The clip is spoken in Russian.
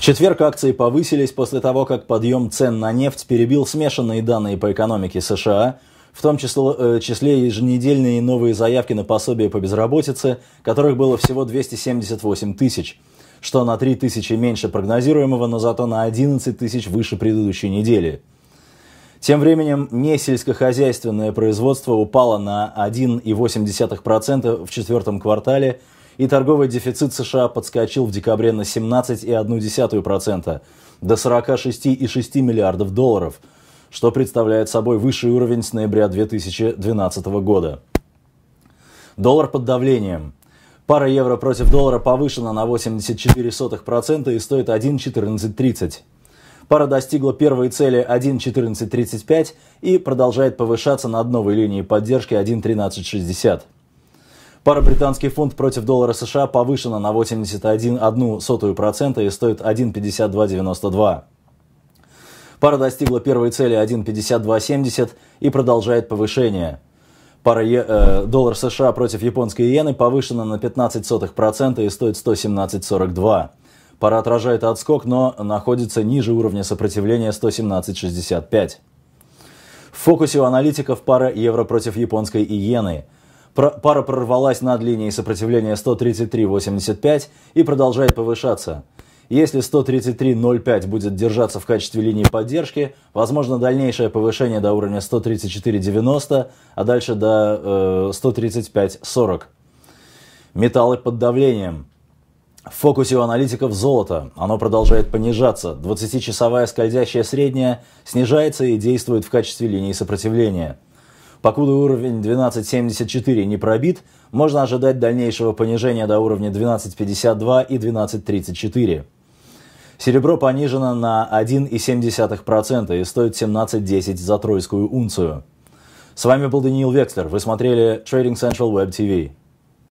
В четверг акции повысились после того, как подъем цен на нефть перебил смешанные данные по экономике США, в том числе, э, числе еженедельные новые заявки на пособие по безработице, которых было всего 278 тысяч, что на 3 тысячи меньше прогнозируемого, но зато на 11 тысяч выше предыдущей недели. Тем временем несельскохозяйственное производство упало на 1,8% в четвертом квартале – и торговый дефицит США подскочил в декабре на 17,1% до 46,6 миллиардов долларов, что представляет собой высший уровень с ноября 2012 года. Доллар под давлением. Пара евро против доллара повышена на 0,84% и стоит 1,1430. Пара достигла первой цели 1.1435 и продолжает повышаться над новой линией поддержки 1.1360. Пара британский фунт против доллара США повышена на 81,01% и стоит 1,5292. Пара достигла первой цели 1,5270 и продолжает повышение. Пара е, э, доллар США против японской иены повышена на 15% и стоит 117,42. Пара отражает отскок, но находится ниже уровня сопротивления 117,65. В фокусе у аналитиков пара евро против японской иены – Пара прорвалась над линией сопротивления 133.85 и продолжает повышаться. Если 133.05 будет держаться в качестве линии поддержки, возможно дальнейшее повышение до уровня 134.90, а дальше до э, 135.40. Металлы под давлением. В фокусе у аналитиков золото. Оно продолжает понижаться. 20-часовая скользящая средняя снижается и действует в качестве линии сопротивления. Покуда уровень 12.74 не пробит, можно ожидать дальнейшего понижения до уровня 12.52 и 12.34. Серебро понижено на 1,7% и стоит 17.10 за тройскую унцию. С вами был Даниил Векслер. Вы смотрели Trading Central Web TV.